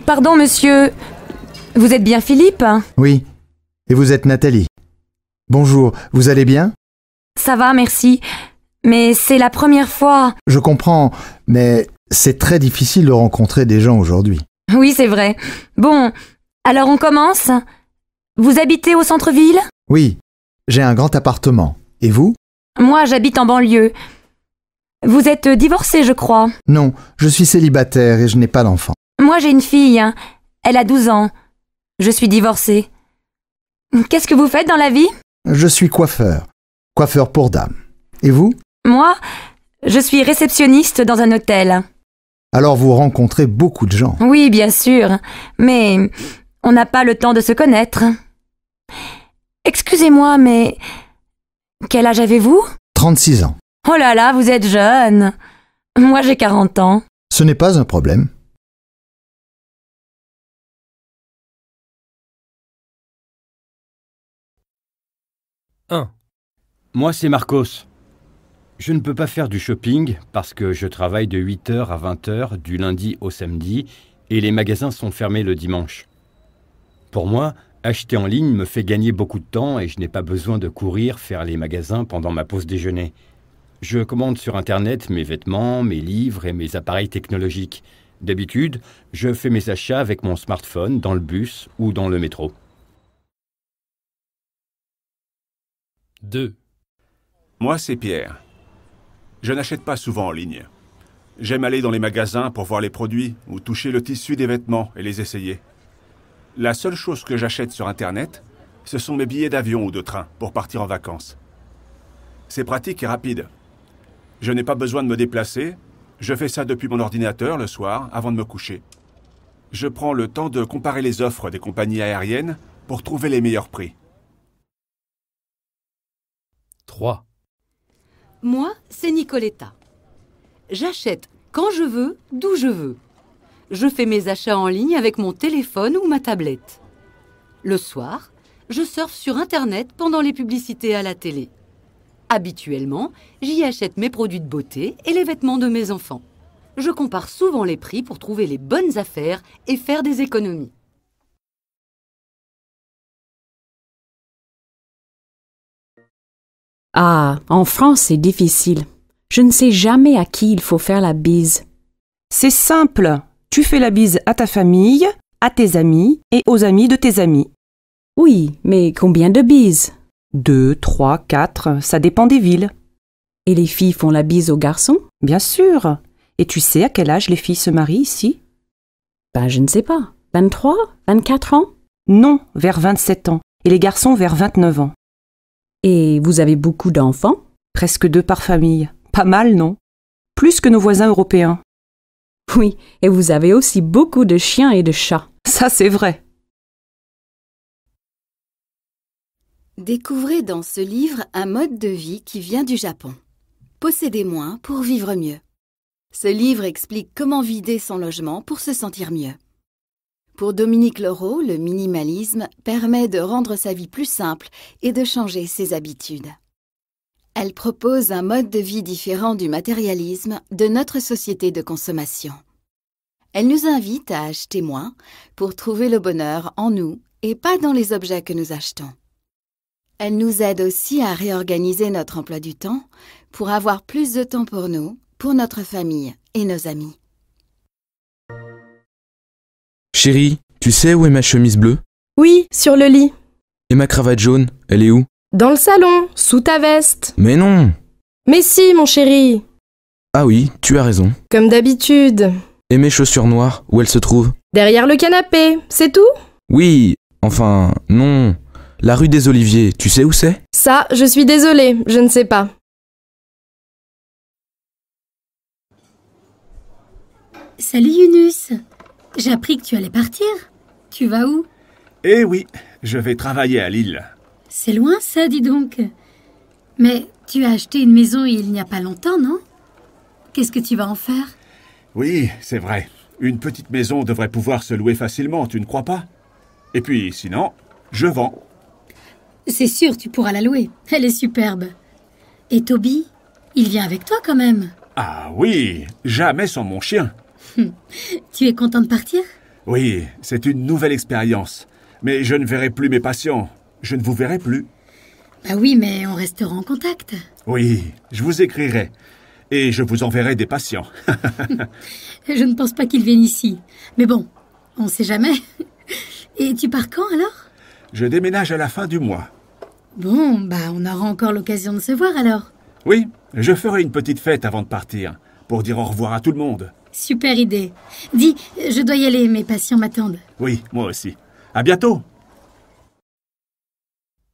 Pardon, monsieur. Vous êtes bien Philippe Oui. Et vous êtes Nathalie. Bonjour, vous allez bien Ça va, merci. Mais c'est la première fois. Je comprends, mais c'est très difficile de rencontrer des gens aujourd'hui. Oui, c'est vrai. Bon, alors on commence. Vous habitez au centre-ville Oui, j'ai un grand appartement. Et vous Moi, j'habite en banlieue. Vous êtes divorcée, je crois. Non, je suis célibataire et je n'ai pas d'enfant. Moi j'ai une fille, hein. elle a 12 ans. Je suis divorcée. Qu'est-ce que vous faites dans la vie Je suis coiffeur. Coiffeur pour dames. Et vous Moi, je suis réceptionniste dans un hôtel. Alors vous rencontrez beaucoup de gens. Oui, bien sûr. Mais on n'a pas le temps de se connaître. Excusez-moi, mais... Quel âge avez-vous 36 ans. Oh là là, vous êtes jeune. Moi j'ai 40 ans. Ce n'est pas un problème. Moi, c'est Marcos. Je ne peux pas faire du shopping parce que je travaille de 8h à 20h du lundi au samedi et les magasins sont fermés le dimanche. Pour moi, acheter en ligne me fait gagner beaucoup de temps et je n'ai pas besoin de courir faire les magasins pendant ma pause déjeuner. Je commande sur Internet mes vêtements, mes livres et mes appareils technologiques. D'habitude, je fais mes achats avec mon smartphone dans le bus ou dans le métro. 2. Moi, c'est Pierre. Je n'achète pas souvent en ligne. J'aime aller dans les magasins pour voir les produits ou toucher le tissu des vêtements et les essayer. La seule chose que j'achète sur Internet, ce sont mes billets d'avion ou de train pour partir en vacances. C'est pratique et rapide. Je n'ai pas besoin de me déplacer, je fais ça depuis mon ordinateur le soir avant de me coucher. Je prends le temps de comparer les offres des compagnies aériennes pour trouver les meilleurs prix. 3. Moi, c'est Nicoletta. J'achète quand je veux, d'où je veux. Je fais mes achats en ligne avec mon téléphone ou ma tablette. Le soir, je surfe sur Internet pendant les publicités à la télé. Habituellement, j'y achète mes produits de beauté et les vêtements de mes enfants. Je compare souvent les prix pour trouver les bonnes affaires et faire des économies. Ah, en France, c'est difficile. Je ne sais jamais à qui il faut faire la bise. C'est simple. Tu fais la bise à ta famille, à tes amis et aux amis de tes amis. Oui, mais combien de bises Deux, trois, quatre, ça dépend des villes. Et les filles font la bise aux garçons Bien sûr. Et tu sais à quel âge les filles se marient ici Ben, je ne sais pas. 23 24 ans Non, vers 27 ans. Et les garçons vers 29 ans. Et vous avez beaucoup d'enfants Presque deux par famille. Pas mal, non Plus que nos voisins européens. Oui, et vous avez aussi beaucoup de chiens et de chats. Ça, c'est vrai. Découvrez dans ce livre un mode de vie qui vient du Japon. Possédez moins pour vivre mieux. Ce livre explique comment vider son logement pour se sentir mieux. Pour Dominique Leroux, le minimalisme permet de rendre sa vie plus simple et de changer ses habitudes. Elle propose un mode de vie différent du matérialisme de notre société de consommation. Elle nous invite à acheter moins pour trouver le bonheur en nous et pas dans les objets que nous achetons. Elle nous aide aussi à réorganiser notre emploi du temps pour avoir plus de temps pour nous, pour notre famille et nos amis. Chérie, tu sais où est ma chemise bleue Oui, sur le lit. Et ma cravate jaune, elle est où Dans le salon, sous ta veste. Mais non Mais si, mon chéri Ah oui, tu as raison. Comme d'habitude. Et mes chaussures noires, où elles se trouvent Derrière le canapé, c'est tout Oui, enfin, non. La rue des Oliviers, tu sais où c'est Ça, je suis désolée, je ne sais pas. Salut Yunus j'ai appris que tu allais partir. Tu vas où Eh oui, je vais travailler à Lille. C'est loin ça, dis donc. Mais tu as acheté une maison il n'y a pas longtemps, non Qu'est-ce que tu vas en faire Oui, c'est vrai. Une petite maison devrait pouvoir se louer facilement, tu ne crois pas Et puis, sinon, je vends. C'est sûr, tu pourras la louer. Elle est superbe. Et Toby, il vient avec toi quand même. Ah oui, jamais sans mon chien. tu es content de partir Oui, c'est une nouvelle expérience. Mais je ne verrai plus mes patients. Je ne vous verrai plus. Bah oui, mais on restera en contact. Oui, je vous écrirai. Et je vous enverrai des patients. je ne pense pas qu'ils viennent ici. Mais bon, on ne sait jamais. Et tu pars quand alors Je déménage à la fin du mois. Bon, bah on aura encore l'occasion de se voir alors. Oui, je ferai une petite fête avant de partir, pour dire au revoir à tout le monde. Super idée. Dis, je dois y aller, mes patients m'attendent. Oui, moi aussi. À bientôt.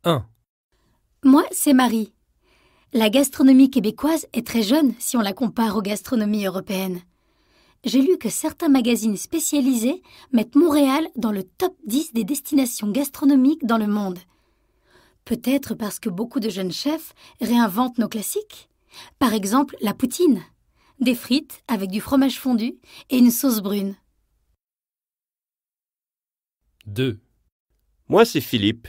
1. Moi, c'est Marie. La gastronomie québécoise est très jeune si on la compare aux gastronomies européennes. J'ai lu que certains magazines spécialisés mettent Montréal dans le top 10 des destinations gastronomiques dans le monde. Peut-être parce que beaucoup de jeunes chefs réinventent nos classiques. Par exemple, la poutine des frites avec du fromage fondu et une sauce brune. 2. Moi, c'est Philippe.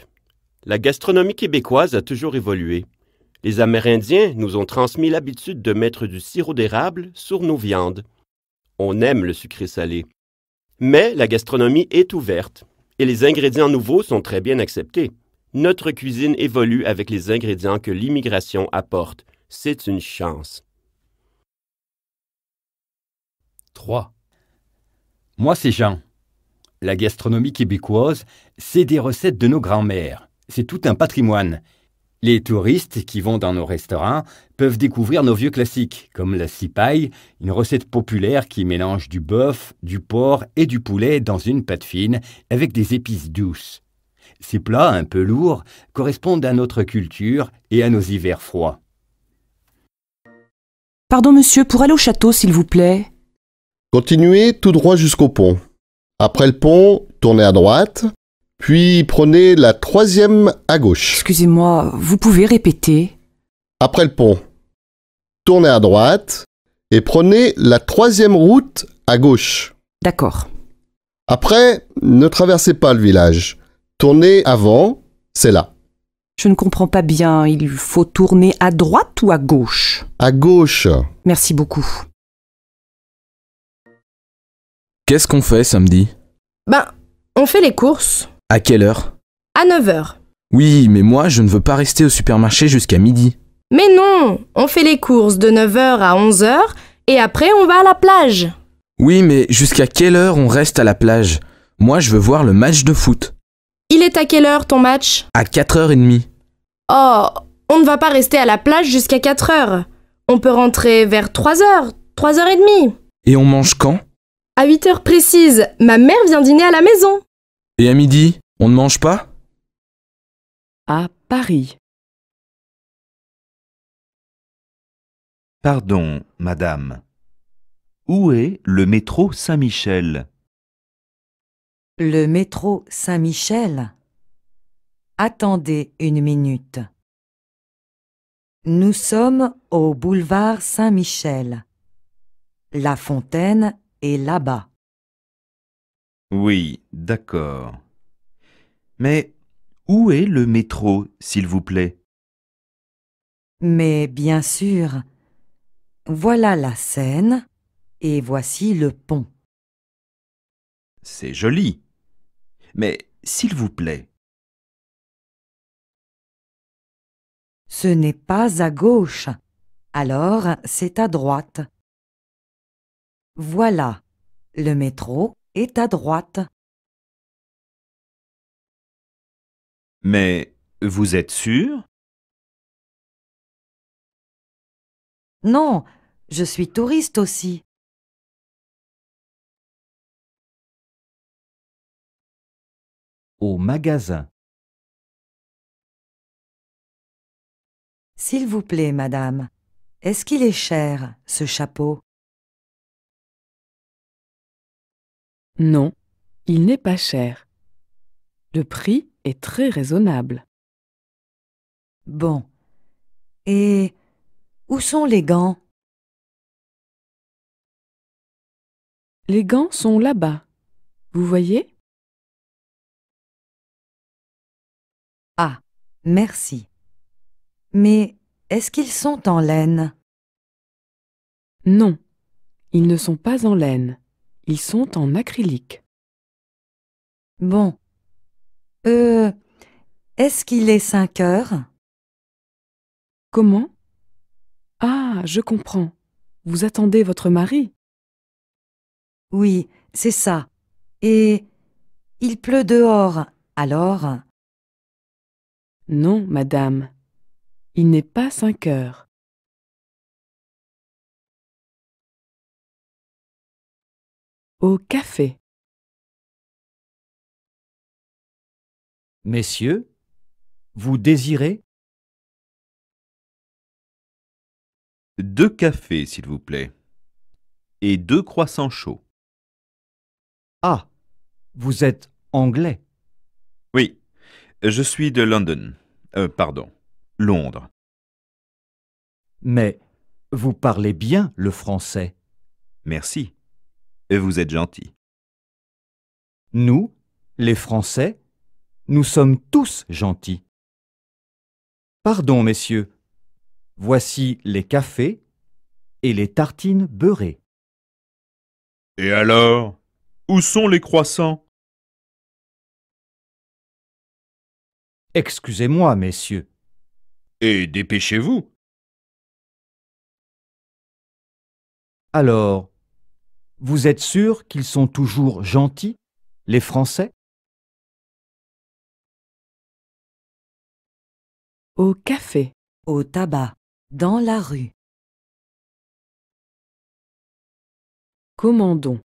La gastronomie québécoise a toujours évolué. Les Amérindiens nous ont transmis l'habitude de mettre du sirop d'érable sur nos viandes. On aime le sucré salé. Mais la gastronomie est ouverte et les ingrédients nouveaux sont très bien acceptés. Notre cuisine évolue avec les ingrédients que l'immigration apporte. C'est une chance. Moi, c'est Jean. La gastronomie québécoise, c'est des recettes de nos grands-mères. C'est tout un patrimoine. Les touristes qui vont dans nos restaurants peuvent découvrir nos vieux classiques, comme la cipaille, une recette populaire qui mélange du bœuf, du porc et du poulet dans une pâte fine avec des épices douces. Ces plats un peu lourds correspondent à notre culture et à nos hivers froids. Pardon monsieur, pour aller au château s'il vous plaît Continuez tout droit jusqu'au pont. Après le pont, tournez à droite, puis prenez la troisième à gauche. Excusez-moi, vous pouvez répéter Après le pont, tournez à droite et prenez la troisième route à gauche. D'accord. Après, ne traversez pas le village. Tournez avant, c'est là. Je ne comprends pas bien, il faut tourner à droite ou à gauche À gauche. Merci beaucoup. Qu'est-ce qu'on fait samedi Ben, on fait les courses. À quelle heure À 9h. Oui, mais moi, je ne veux pas rester au supermarché jusqu'à midi. Mais non, on fait les courses de 9h à 11h et après on va à la plage. Oui, mais jusqu'à quelle heure on reste à la plage Moi, je veux voir le match de foot. Il est à quelle heure ton match À 4h30. Oh, on ne va pas rester à la plage jusqu'à 4h. On peut rentrer vers 3h, 3h30. Et on mange quand à 8 heures précises, ma mère vient dîner à la maison. Et à midi, on ne mange pas À Paris. Pardon, madame. Où est le métro Saint-Michel Le métro Saint-Michel Attendez une minute. Nous sommes au boulevard Saint-Michel. La fontaine et là-bas. Oui, d'accord. Mais où est le métro, s'il vous plaît Mais bien sûr. Voilà la Seine et voici le pont. C'est joli. Mais s'il vous plaît. Ce n'est pas à gauche. Alors c'est à droite. Voilà, le métro est à droite. Mais vous êtes sûr Non, je suis touriste aussi. Au magasin. S'il vous plaît, madame, est-ce qu'il est cher, ce chapeau Non, il n'est pas cher. Le prix est très raisonnable. Bon. Et où sont les gants Les gants sont là-bas. Vous voyez Ah, merci. Mais est-ce qu'ils sont en laine Non, ils ne sont pas en laine. Ils sont en acrylique. Bon. Euh. Est-ce qu'il est 5 heures Comment Ah, je comprends. Vous attendez votre mari Oui, c'est ça. Et. Il pleut dehors, alors Non, madame. Il n'est pas 5 heures. Au café. Messieurs, vous désirez Deux cafés, s'il vous plaît. Et deux croissants chauds. Ah, vous êtes anglais Oui, je suis de London. Euh, pardon, Londres. Mais vous parlez bien le français. Merci. Et vous êtes gentil. Nous, les Français, nous sommes tous gentils. Pardon, messieurs. Voici les cafés et les tartines beurrées. Et alors Où sont les croissants Excusez-moi, messieurs. Et dépêchez-vous. Alors, vous êtes sûr qu'ils sont toujours gentils, les Français Au café, au tabac, dans la rue. Commandons.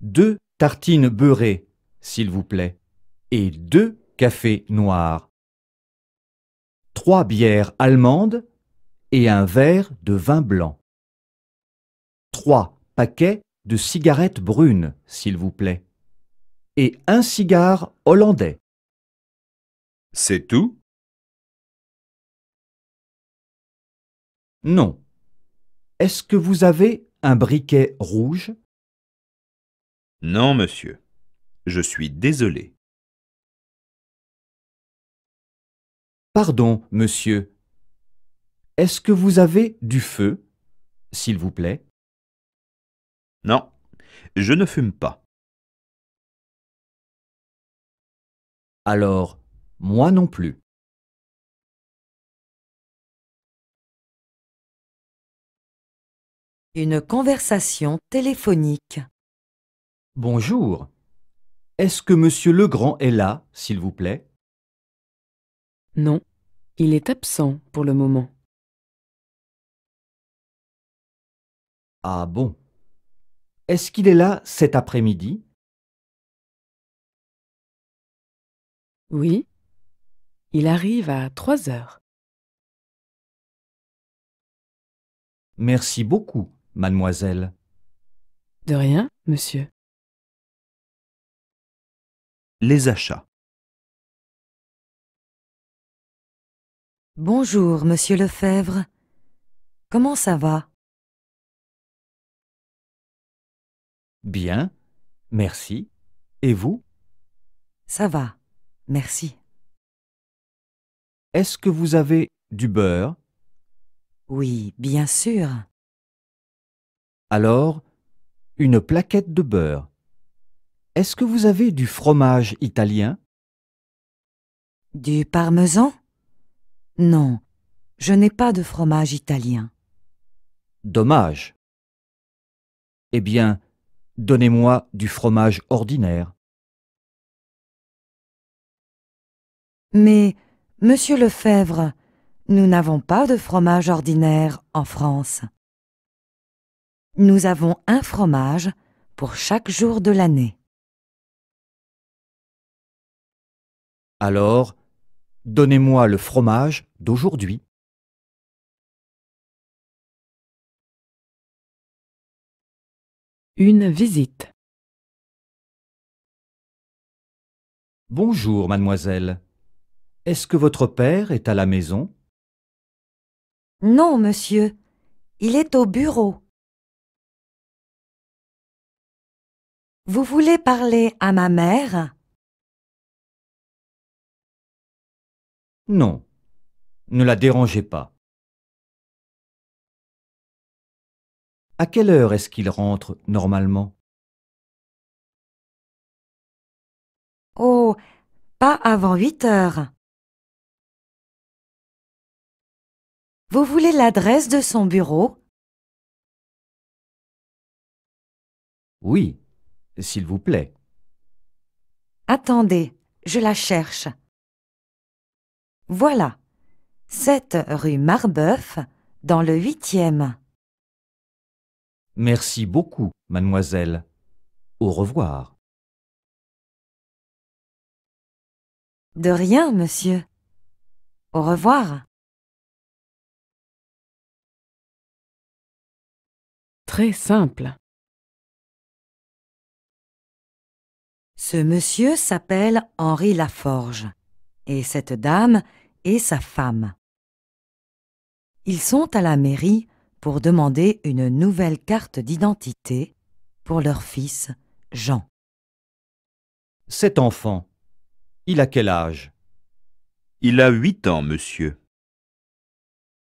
Deux tartines beurrées, s'il vous plaît, et deux cafés noirs. Trois bières allemandes et un verre de vin blanc. Trois paquets de cigarettes brunes, s'il vous plaît. Et un cigare hollandais. C'est tout Non. Est-ce que vous avez un briquet rouge Non, monsieur. Je suis désolé. Pardon, monsieur, est-ce que vous avez du feu, s'il vous plaît Non, je ne fume pas. Alors, moi non plus. Une conversation téléphonique. Bonjour. Est-ce que Monsieur Legrand est là, s'il vous plaît Non, il est absent pour le moment. Ah bon Est-ce qu'il est là cet après-midi Oui. Il arrive à 3 heures. Merci beaucoup, mademoiselle. De rien, monsieur. Les achats. Bonjour, monsieur Lefebvre. Comment ça va Bien, merci. Et vous Ça va, merci. Est-ce que vous avez du beurre Oui, bien sûr. Alors, une plaquette de beurre. Est-ce que vous avez du fromage italien Du parmesan Non, je n'ai pas de fromage italien. Dommage. Eh bien, Donnez-moi du fromage ordinaire. Mais, monsieur Lefebvre, nous n'avons pas de fromage ordinaire en France. Nous avons un fromage pour chaque jour de l'année. Alors, donnez-moi le fromage d'aujourd'hui. Une visite. Bonjour, mademoiselle. Est-ce que votre père est à la maison Non, monsieur. Il est au bureau. Vous voulez parler à ma mère Non. Ne la dérangez pas. à quelle heure est-ce qu'il rentre normalement Oh, pas avant 8 heures. Vous voulez l'adresse de son bureau Oui, s'il vous plaît. Attendez, je la cherche. Voilà, 7 rue Marbeuf, dans le huitième. Merci beaucoup, mademoiselle. Au revoir. De rien, monsieur. Au revoir. Très simple. Ce monsieur s'appelle Henri Laforge, et cette dame est sa femme. Ils sont à la mairie pour demander une nouvelle carte d'identité pour leur fils Jean. Cet enfant, il a quel âge Il a huit ans, monsieur.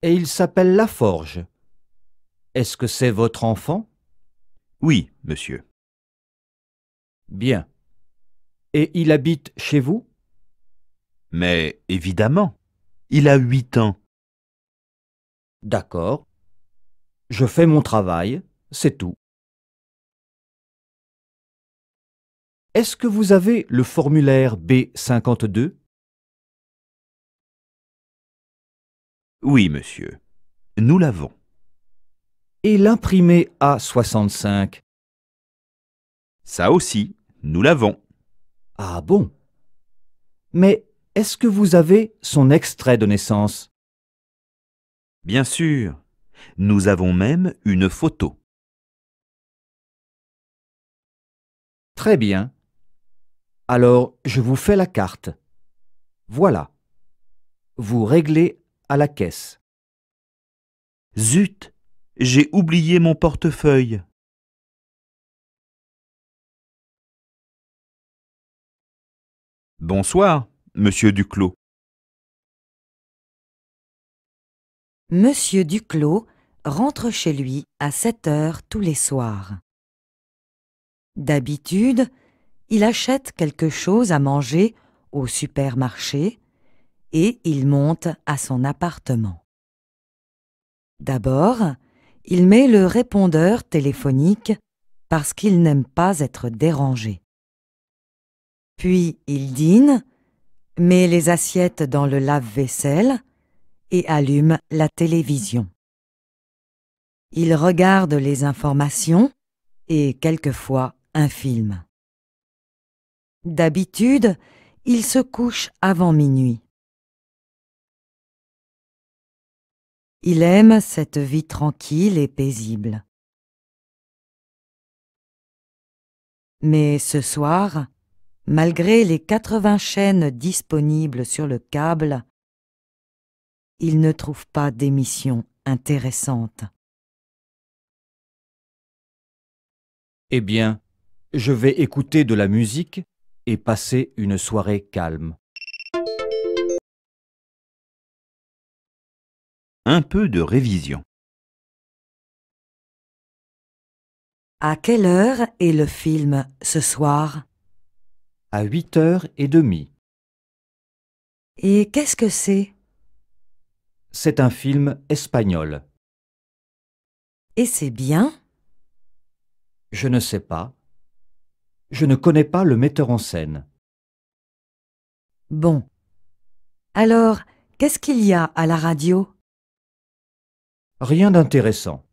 Et il s'appelle Laforge. Est-ce que c'est votre enfant Oui, monsieur. Bien. Et il habite chez vous Mais évidemment, il a huit ans. D'accord. Je fais mon travail, c'est tout. Est-ce que vous avez le formulaire B52 Oui, monsieur. Nous l'avons. Et l'imprimé A65 Ça aussi, nous l'avons. Ah bon Mais est-ce que vous avez son extrait de naissance Bien sûr. Nous avons même une photo. Très bien. Alors, je vous fais la carte. Voilà. Vous réglez à la caisse. Zut, j'ai oublié mon portefeuille. Bonsoir, monsieur Duclos. Monsieur Duclos rentre chez lui à 7 heures tous les soirs. D'habitude, il achète quelque chose à manger au supermarché et il monte à son appartement. D'abord, il met le répondeur téléphonique parce qu'il n'aime pas être dérangé. Puis il dîne, met les assiettes dans le lave-vaisselle et allume la télévision. Il regarde les informations et quelquefois un film. D'habitude, il se couche avant minuit. Il aime cette vie tranquille et paisible. Mais ce soir, malgré les 80 chaînes disponibles sur le câble, il ne trouve pas d'émission intéressante. Eh bien, je vais écouter de la musique et passer une soirée calme. Un peu de révision. À quelle heure est le film ce soir À 8 heures et demie. Et qu'est-ce que c'est C'est un film espagnol. Et c'est bien je ne sais pas. Je ne connais pas le metteur en scène. Bon. Alors, qu'est-ce qu'il y a à la radio Rien d'intéressant.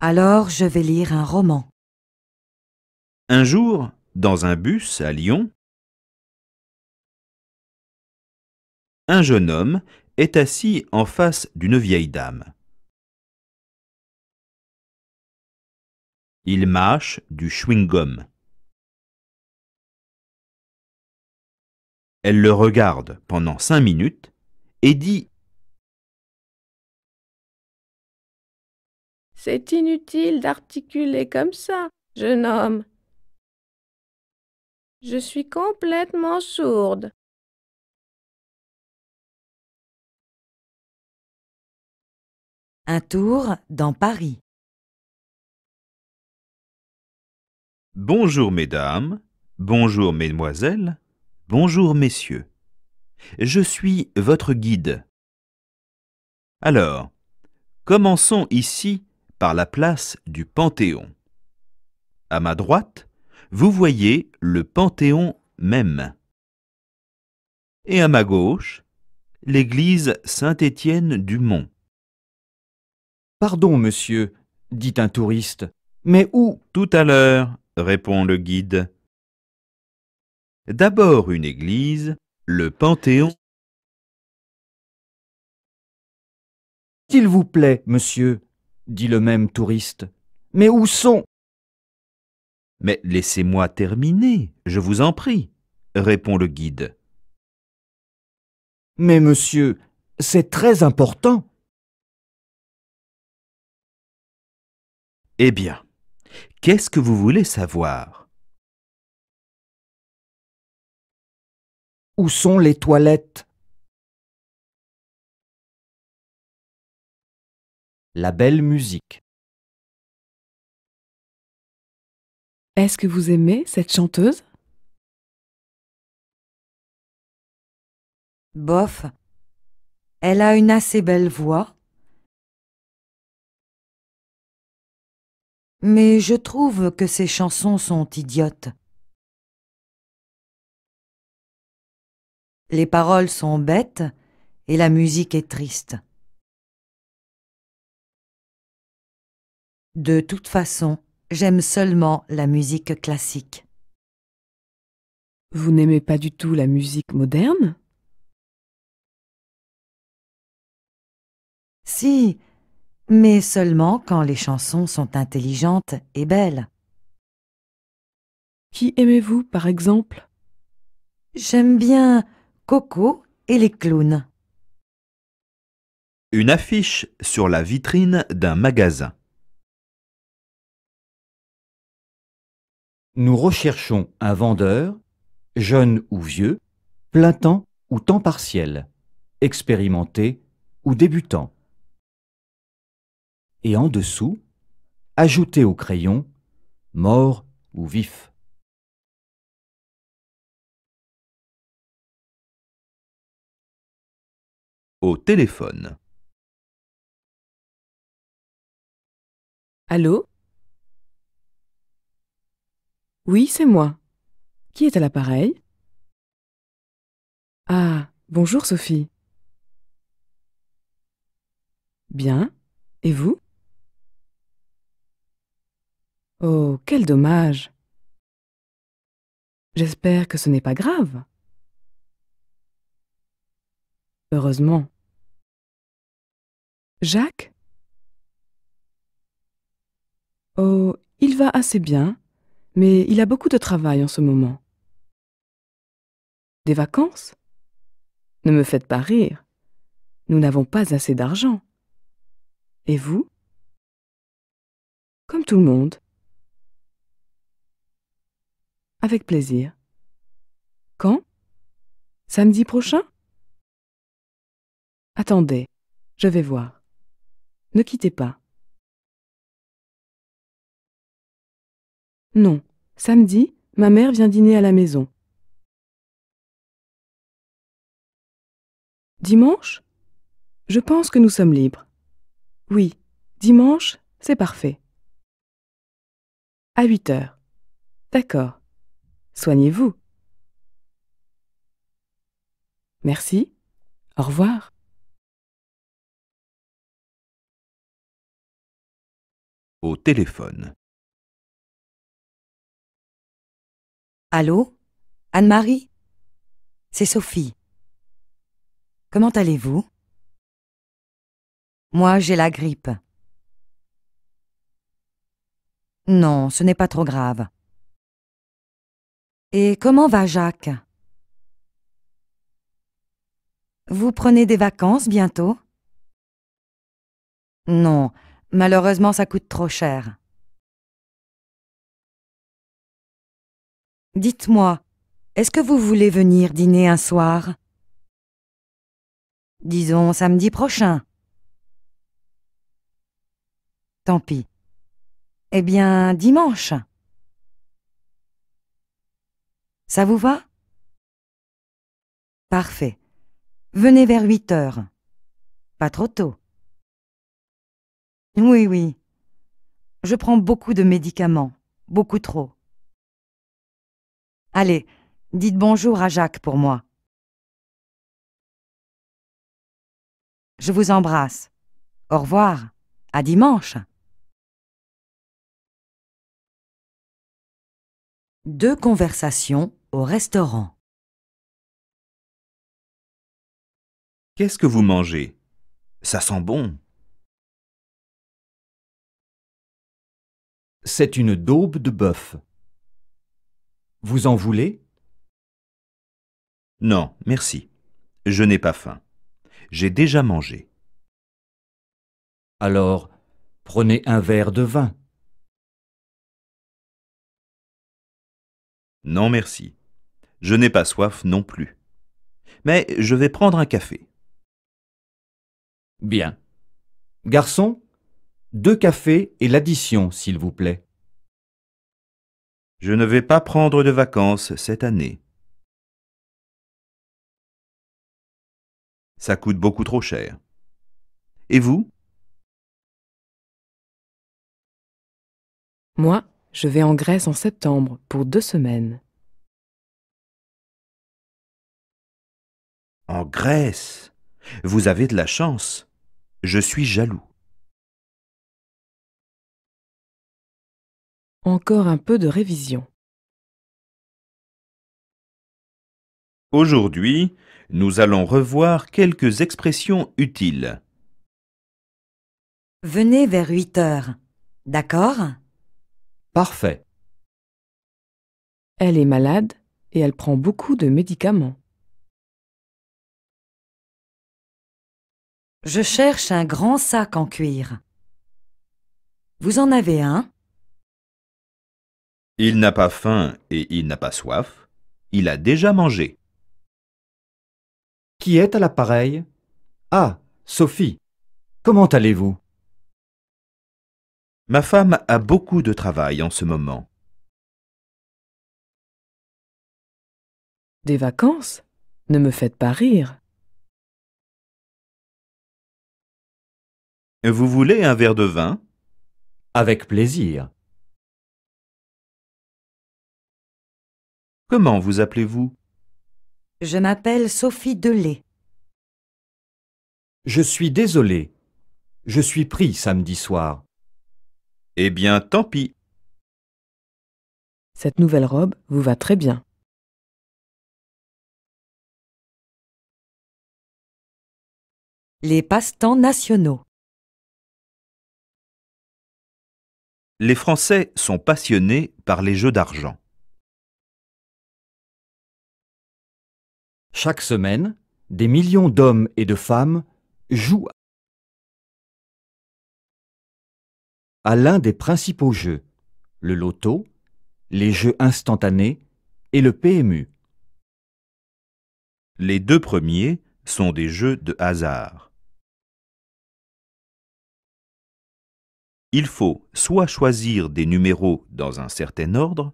Alors, je vais lire un roman. Un jour, dans un bus à Lyon, un jeune homme est assis en face d'une vieille dame. Il mâche du chewing-gum. Elle le regarde pendant cinq minutes et dit C'est inutile d'articuler comme ça, jeune homme. Je suis complètement sourde. Un tour dans Paris. Bonjour mesdames, bonjour mesdemoiselles, bonjour messieurs. Je suis votre guide. Alors, commençons ici par la place du Panthéon. À ma droite, vous voyez le Panthéon même. Et à ma gauche, l'église Saint-Étienne du Mont. Pardon, monsieur, dit un touriste, mais où Tout à l'heure, répond le guide. D'abord une église, le Panthéon. S'il vous plaît, monsieur, dit le même touriste, mais où sont Mais laissez-moi terminer, je vous en prie, répond le guide. Mais monsieur, c'est très important. Eh bien, Qu'est-ce que vous voulez savoir Où sont les toilettes La belle musique. Est-ce que vous aimez cette chanteuse Bof. Elle a une assez belle voix. mais je trouve que ces chansons sont idiotes. Les paroles sont bêtes et la musique est triste. De toute façon, j'aime seulement la musique classique. Vous n'aimez pas du tout la musique moderne Si, mais seulement quand les chansons sont intelligentes et belles. Qui aimez-vous, par exemple J'aime bien Coco et les clowns. Une affiche sur la vitrine d'un magasin. Nous recherchons un vendeur, jeune ou vieux, plein temps ou temps partiel, expérimenté ou débutant et en dessous, ajoutez au crayon mort ou vif. Au téléphone. Allô Oui, c'est moi. Qui est à l'appareil Ah, bonjour Sophie. Bien, et vous Oh, quel dommage J'espère que ce n'est pas grave. Heureusement. Jacques Oh, il va assez bien, mais il a beaucoup de travail en ce moment. Des vacances Ne me faites pas rire. Nous n'avons pas assez d'argent. Et vous Comme tout le monde. Avec plaisir. Quand Samedi prochain Attendez, je vais voir. Ne quittez pas. Non, samedi, ma mère vient dîner à la maison. Dimanche Je pense que nous sommes libres. Oui, dimanche, c'est parfait. À 8 heures. D'accord. Soignez-vous. Merci. Au revoir. Au téléphone. Allô Anne-Marie C'est Sophie. Comment allez-vous Moi, j'ai la grippe. Non, ce n'est pas trop grave. Et comment va Jacques Vous prenez des vacances bientôt Non, malheureusement ça coûte trop cher. Dites-moi, est-ce que vous voulez venir dîner un soir Disons samedi prochain. Tant pis. Eh bien, dimanche. Ça vous va Parfait. Venez vers 8 heures. Pas trop tôt. Oui, oui. Je prends beaucoup de médicaments, beaucoup trop. Allez, dites bonjour à Jacques pour moi. Je vous embrasse. Au revoir. À dimanche. Deux conversations au restaurant. Qu'est-ce que vous mangez Ça sent bon. C'est une daube de bœuf. Vous en voulez Non, merci. Je n'ai pas faim. J'ai déjà mangé. Alors, prenez un verre de vin. Non, merci. Je n'ai pas soif non plus. Mais je vais prendre un café. Bien. Garçon, deux cafés et l'addition, s'il vous plaît. Je ne vais pas prendre de vacances cette année. Ça coûte beaucoup trop cher. Et vous Moi, je vais en Grèce en septembre pour deux semaines. En Grèce. Vous avez de la chance. Je suis jaloux. Encore un peu de révision. Aujourd'hui, nous allons revoir quelques expressions utiles. Venez vers 8 heures, d'accord Parfait. Elle est malade et elle prend beaucoup de médicaments. Je cherche un grand sac en cuir. Vous en avez un Il n'a pas faim et il n'a pas soif. Il a déjà mangé. Qui est à l'appareil Ah, Sophie. Comment allez-vous Ma femme a beaucoup de travail en ce moment. Des vacances Ne me faites pas rire. Vous voulez un verre de vin Avec plaisir. Comment vous appelez-vous Je m'appelle Sophie Delay. Je suis désolé. Je suis pris samedi soir. Eh bien, tant pis. Cette nouvelle robe vous va très bien. Les passe-temps nationaux. Les Français sont passionnés par les jeux d'argent. Chaque semaine, des millions d'hommes et de femmes jouent à l'un des principaux jeux, le loto, les jeux instantanés et le PMU. Les deux premiers sont des jeux de hasard. il faut soit choisir des numéros dans un certain ordre,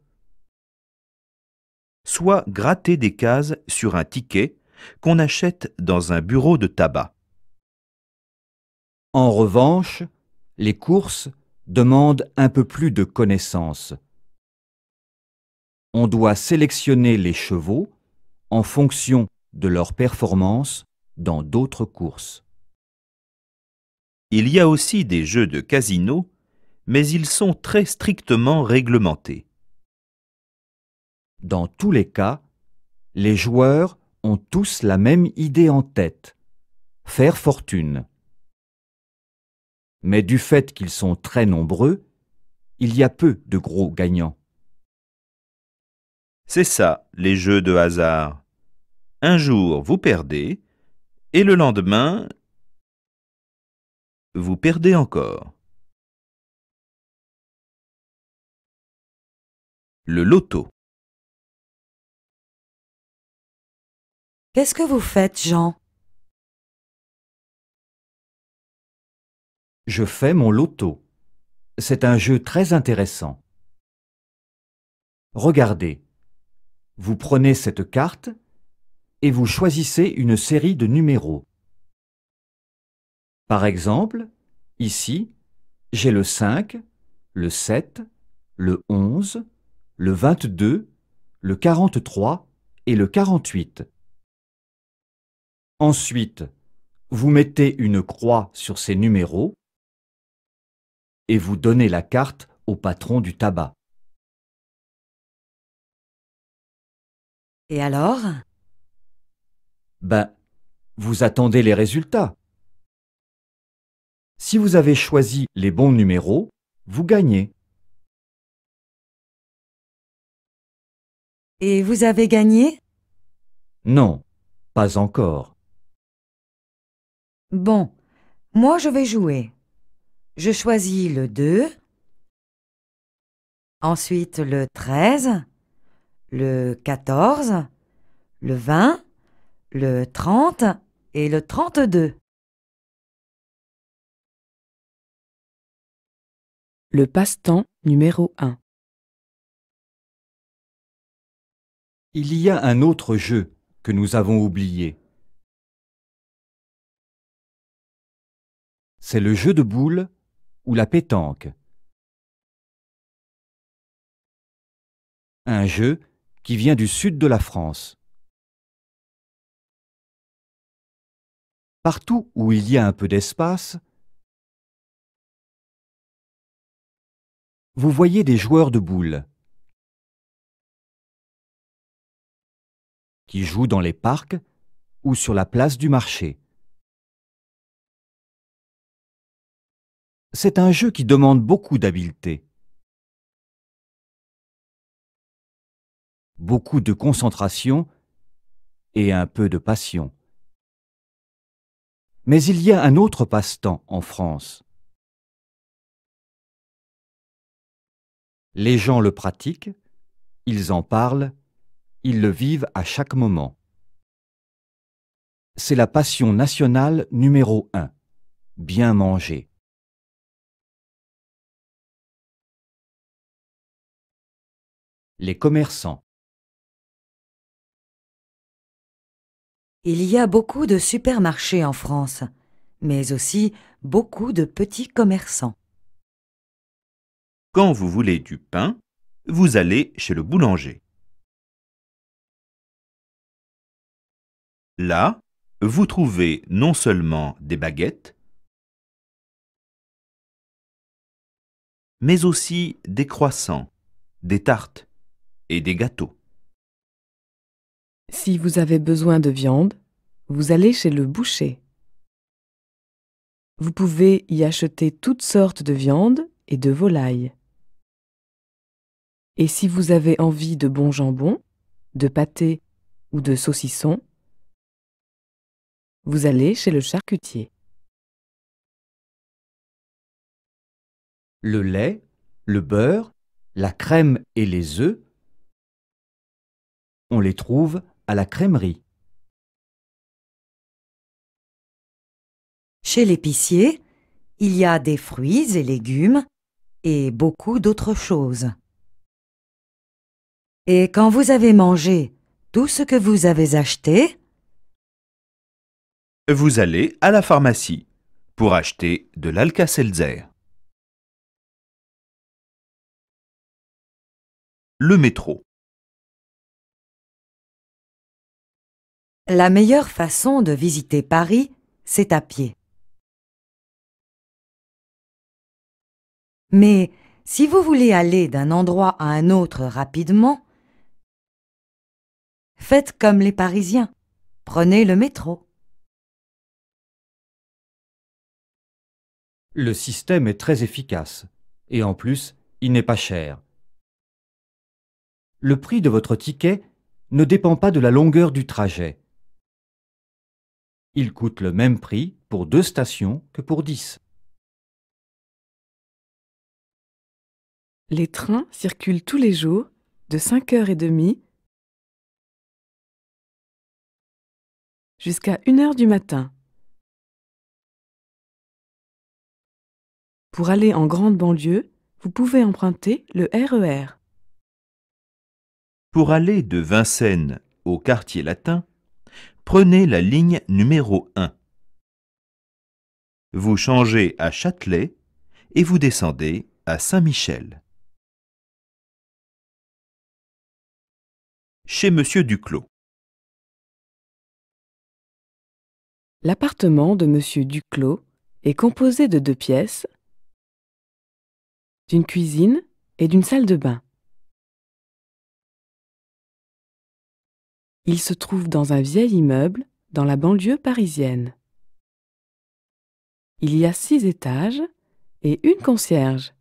soit gratter des cases sur un ticket qu'on achète dans un bureau de tabac. En revanche, les courses demandent un peu plus de connaissances. On doit sélectionner les chevaux en fonction de leur performance dans d'autres courses. Il y a aussi des jeux de casino, mais ils sont très strictement réglementés. Dans tous les cas, les joueurs ont tous la même idée en tête, faire fortune. Mais du fait qu'ils sont très nombreux, il y a peu de gros gagnants. C'est ça, les jeux de hasard. Un jour, vous perdez, et le lendemain, vous perdez encore. Le loto. Qu'est-ce que vous faites, Jean Je fais mon loto. C'est un jeu très intéressant. Regardez. Vous prenez cette carte et vous choisissez une série de numéros. Par exemple, ici, j'ai le 5, le 7, le 11, le 22, le 43 et le 48. Ensuite, vous mettez une croix sur ces numéros et vous donnez la carte au patron du tabac. Et alors Ben, vous attendez les résultats. Si vous avez choisi les bons numéros, vous gagnez. Et vous avez gagné Non, pas encore. Bon, moi je vais jouer. Je choisis le 2, ensuite le 13, le 14, le 20, le 30 et le 32. Le passe-temps numéro 1 Il y a un autre jeu que nous avons oublié. C'est le jeu de boules ou la pétanque. Un jeu qui vient du sud de la France. Partout où il y a un peu d'espace, Vous voyez des joueurs de boules qui jouent dans les parcs ou sur la place du marché. C'est un jeu qui demande beaucoup d'habileté, beaucoup de concentration et un peu de passion. Mais il y a un autre passe-temps en France. Les gens le pratiquent, ils en parlent, ils le vivent à chaque moment. C'est la passion nationale numéro un. Bien manger. Les commerçants. Il y a beaucoup de supermarchés en France, mais aussi beaucoup de petits commerçants. Quand vous voulez du pain, vous allez chez le boulanger. Là, vous trouvez non seulement des baguettes, mais aussi des croissants, des tartes et des gâteaux. Si vous avez besoin de viande, vous allez chez le boucher. Vous pouvez y acheter toutes sortes de viande et de volailles. Et si vous avez envie de bon jambon, de pâté ou de saucisson, vous allez chez le charcutier. Le lait, le beurre, la crème et les œufs, on les trouve à la crèmerie. Chez l'épicier, il y a des fruits et légumes et beaucoup d'autres choses. Et quand vous avez mangé tout ce que vous avez acheté, vous allez à la pharmacie pour acheter de l'Alka-Seltzer. Le métro. La meilleure façon de visiter Paris, c'est à pied. Mais si vous voulez aller d'un endroit à un autre rapidement, Faites comme les Parisiens. Prenez le métro. Le système est très efficace et en plus, il n'est pas cher. Le prix de votre ticket ne dépend pas de la longueur du trajet. Il coûte le même prix pour deux stations que pour dix. Les trains circulent tous les jours de 5h30 jusqu'à 1h du matin. Pour aller en grande banlieue, vous pouvez emprunter le RER. E Pour aller de Vincennes au quartier latin, prenez la ligne numéro 1. Vous changez à Châtelet et vous descendez à Saint-Michel. Chez Monsieur Duclos. L'appartement de M. Duclos est composé de deux pièces, d'une cuisine et d'une salle de bain. Il se trouve dans un vieil immeuble dans la banlieue parisienne. Il y a six étages et une concierge.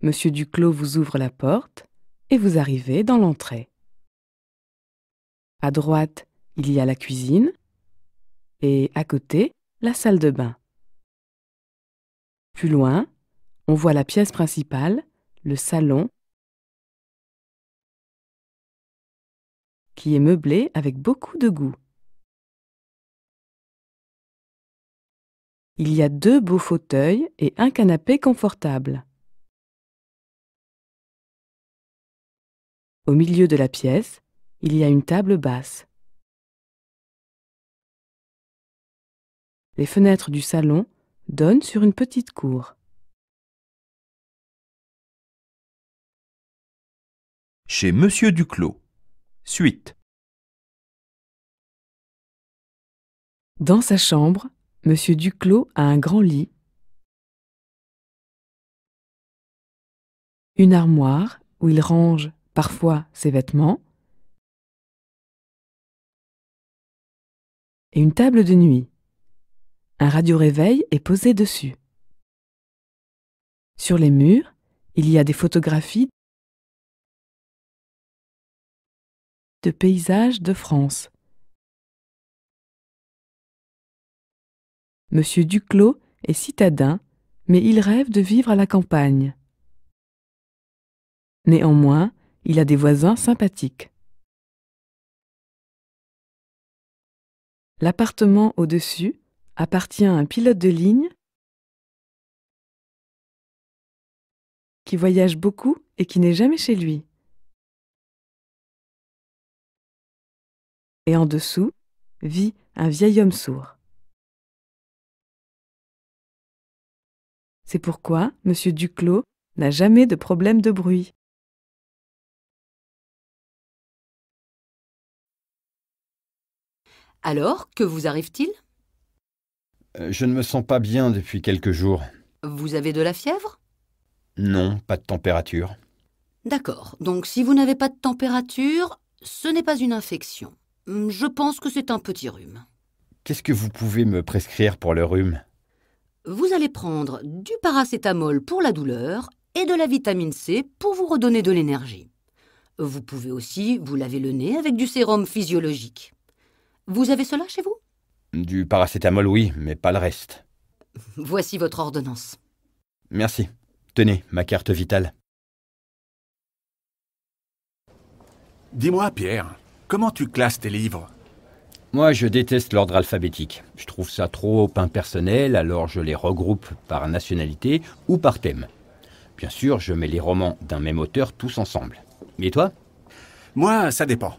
Monsieur Duclos vous ouvre la porte et vous arrivez dans l'entrée. À droite, il y a la cuisine et à côté, la salle de bain. Plus loin, on voit la pièce principale, le salon, qui est meublé avec beaucoup de goût. Il y a deux beaux fauteuils et un canapé confortable. Au milieu de la pièce, il y a une table basse. Les fenêtres du salon donnent sur une petite cour. Chez Monsieur Duclos. Suite. Dans sa chambre, Monsieur Duclos a un grand lit, une armoire où il range parfois ses vêtements, et une table de nuit. Un radio-réveil est posé dessus. Sur les murs, il y a des photographies de paysages de France. Monsieur Duclos est citadin, mais il rêve de vivre à la campagne. Néanmoins, il a des voisins sympathiques. L'appartement au-dessus appartient à un pilote de ligne qui voyage beaucoup et qui n'est jamais chez lui. Et en dessous vit un vieil homme sourd. C'est pourquoi M. Duclos n'a jamais de problème de bruit. Alors, que vous arrive-t-il euh, Je ne me sens pas bien depuis quelques jours. Vous avez de la fièvre Non, pas de température. D'accord, donc si vous n'avez pas de température, ce n'est pas une infection. Hum, je pense que c'est un petit rhume. Qu'est-ce que vous pouvez me prescrire pour le rhume Vous allez prendre du paracétamol pour la douleur et de la vitamine C pour vous redonner de l'énergie. Vous pouvez aussi vous laver le nez avec du sérum physiologique. Vous avez cela chez vous Du paracétamol, oui, mais pas le reste. Voici votre ordonnance. Merci. Tenez, ma carte vitale. Dis-moi, Pierre, comment tu classes tes livres Moi, je déteste l'ordre alphabétique. Je trouve ça trop impersonnel, alors je les regroupe par nationalité ou par thème. Bien sûr, je mets les romans d'un même auteur tous ensemble. Et toi Moi, ça dépend.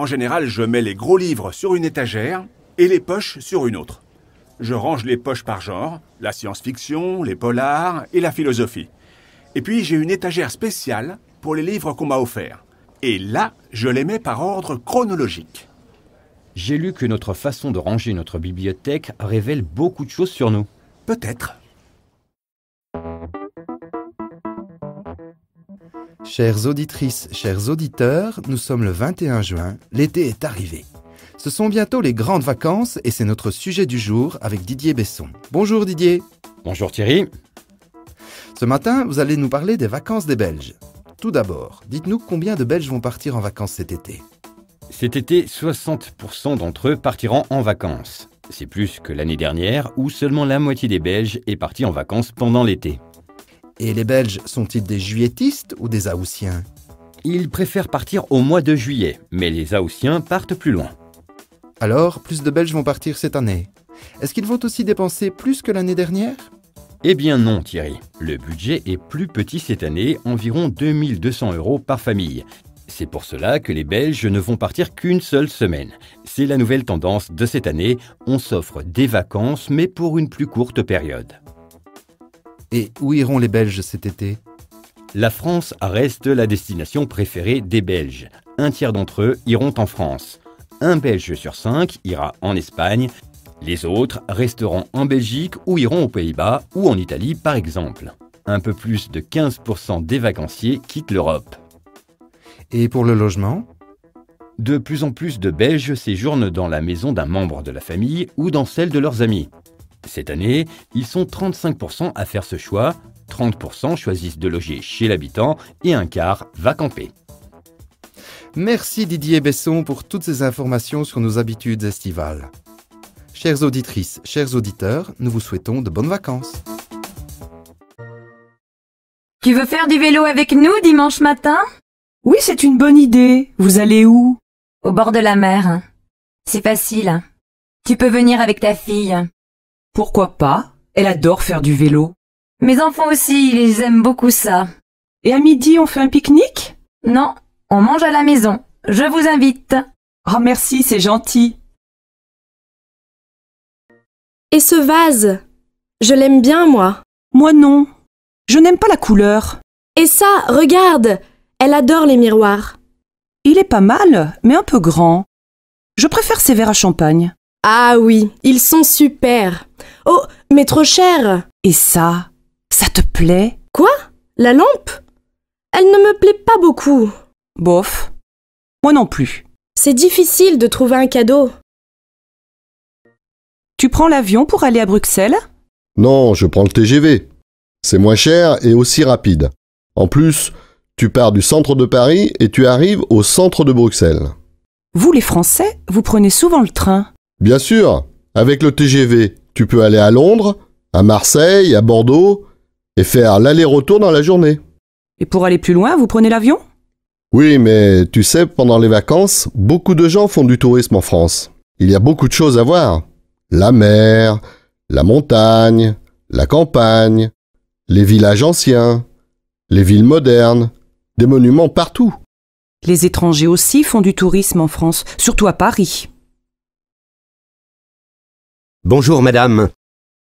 En général, je mets les gros livres sur une étagère et les poches sur une autre. Je range les poches par genre, la science-fiction, les polars et la philosophie. Et puis j'ai une étagère spéciale pour les livres qu'on m'a offerts. Et là, je les mets par ordre chronologique. J'ai lu que notre façon de ranger notre bibliothèque révèle beaucoup de choses sur nous. Peut-être. Chères auditrices, chers auditeurs, nous sommes le 21 juin, l'été est arrivé. Ce sont bientôt les grandes vacances et c'est notre sujet du jour avec Didier Besson. Bonjour Didier. Bonjour Thierry. Ce matin, vous allez nous parler des vacances des Belges. Tout d'abord, dites-nous combien de Belges vont partir en vacances cet été. Cet été, 60% d'entre eux partiront en vacances. C'est plus que l'année dernière où seulement la moitié des Belges est partie en vacances pendant l'été. Et les Belges sont-ils des juilletistes ou des Haussiens Ils préfèrent partir au mois de juillet, mais les Haussiens partent plus loin. Alors, plus de Belges vont partir cette année. Est-ce qu'ils vont aussi dépenser plus que l'année dernière Eh bien non, Thierry. Le budget est plus petit cette année, environ 2200 euros par famille. C'est pour cela que les Belges ne vont partir qu'une seule semaine. C'est la nouvelle tendance de cette année, on s'offre des vacances mais pour une plus courte période. Et où iront les Belges cet été La France reste la destination préférée des Belges. Un tiers d'entre eux iront en France. Un Belge sur cinq ira en Espagne. Les autres resteront en Belgique ou iront aux Pays-Bas ou en Italie par exemple. Un peu plus de 15% des vacanciers quittent l'Europe. Et pour le logement De plus en plus de Belges séjournent dans la maison d'un membre de la famille ou dans celle de leurs amis. Cette année, ils sont 35% à faire ce choix, 30% choisissent de loger chez l'habitant et un quart va camper. Merci Didier Besson pour toutes ces informations sur nos habitudes estivales. Chères auditrices, chers auditeurs, nous vous souhaitons de bonnes vacances. Tu veux faire du vélo avec nous dimanche matin Oui, c'est une bonne idée. Vous allez où Au bord de la mer. C'est facile. Tu peux venir avec ta fille. Pourquoi pas Elle adore faire du vélo. Mes enfants aussi, ils aiment beaucoup ça. Et à midi, on fait un pique-nique Non, on mange à la maison. Je vous invite. Oh merci, c'est gentil. Et ce vase Je l'aime bien, moi. Moi non. Je n'aime pas la couleur. Et ça, regarde Elle adore les miroirs. Il est pas mal, mais un peu grand. Je préfère ces verres à champagne. Ah oui, ils sont super. Oh, mais trop cher Et ça Ça te plaît Quoi La lampe Elle ne me plaît pas beaucoup. Bof. Moi non plus. C'est difficile de trouver un cadeau. Tu prends l'avion pour aller à Bruxelles Non, je prends le TGV. C'est moins cher et aussi rapide. En plus, tu pars du centre de Paris et tu arrives au centre de Bruxelles. Vous les Français, vous prenez souvent le train Bien sûr, avec le TGV tu peux aller à Londres, à Marseille, à Bordeaux, et faire l'aller-retour dans la journée. Et pour aller plus loin, vous prenez l'avion Oui, mais tu sais, pendant les vacances, beaucoup de gens font du tourisme en France. Il y a beaucoup de choses à voir. La mer, la montagne, la campagne, les villages anciens, les villes modernes, des monuments partout. Les étrangers aussi font du tourisme en France, surtout à Paris. Bonjour madame.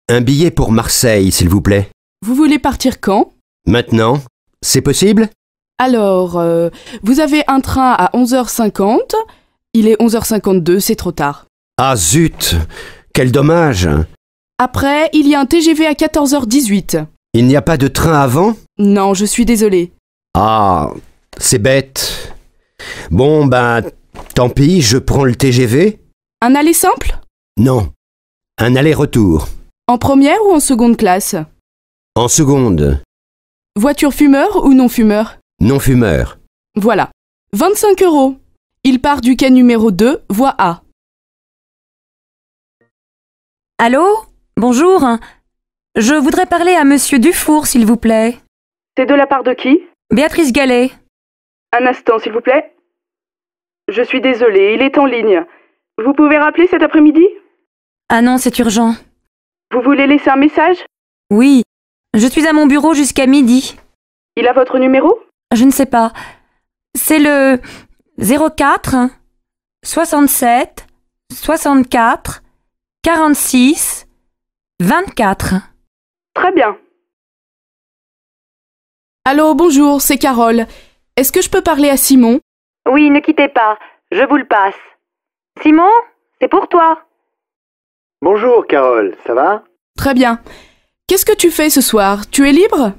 Un billet pour Marseille, s'il vous plaît. Vous voulez partir quand Maintenant. C'est possible Alors, euh, vous avez un train à 11h50. Il est 11h52, c'est trop tard. Ah zut Quel dommage Après, il y a un TGV à 14h18. Il n'y a pas de train avant Non, je suis désolée. Ah, c'est bête. Bon, ben, tant pis, je prends le TGV. Un aller simple Non, un aller-retour. En première ou en seconde classe En seconde. Voiture fumeur ou non fumeur Non fumeur. Voilà. 25 euros. Il part du quai numéro 2, voie A. Allô Bonjour. Je voudrais parler à Monsieur Dufour, s'il vous plaît. C'est de la part de qui Béatrice Gallet. Un instant, s'il vous plaît. Je suis désolée, il est en ligne. Vous pouvez rappeler cet après-midi ah non, c'est urgent. Vous voulez laisser un message Oui. Je suis à mon bureau jusqu'à midi. Il a votre numéro Je ne sais pas. C'est le 04 67 64 46 24. Très bien. Allô, bonjour, c'est Carole. Est-ce que je peux parler à Simon Oui, ne quittez pas. Je vous le passe. Simon, c'est pour toi. Bonjour Carole, ça va Très bien. Qu'est-ce que tu fais ce soir Tu es libre